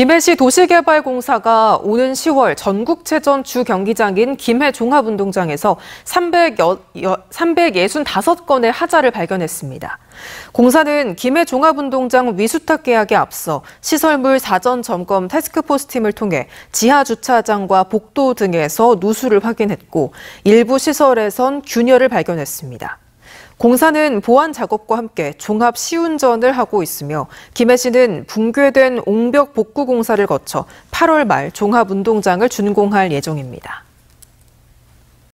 김해시 도시개발공사가 오는 10월 전국체전 주 경기장인 김해 종합운동장에서 365건의 하자를 발견했습니다. 공사는 김해 종합운동장 위수탁 계약에 앞서 시설물 사전 점검 테스크포스 팀을 통해 지하 주차장과 복도 등에서 누수를 확인했고 일부 시설에선 균열을 발견했습니다. 공사는 보안 작업과 함께 종합 시운전을 하고 있으며 김해 씨는 붕괴된 옹벽 복구 공사를 거쳐 8월 말 종합 운동장을 준공할 예정입니다.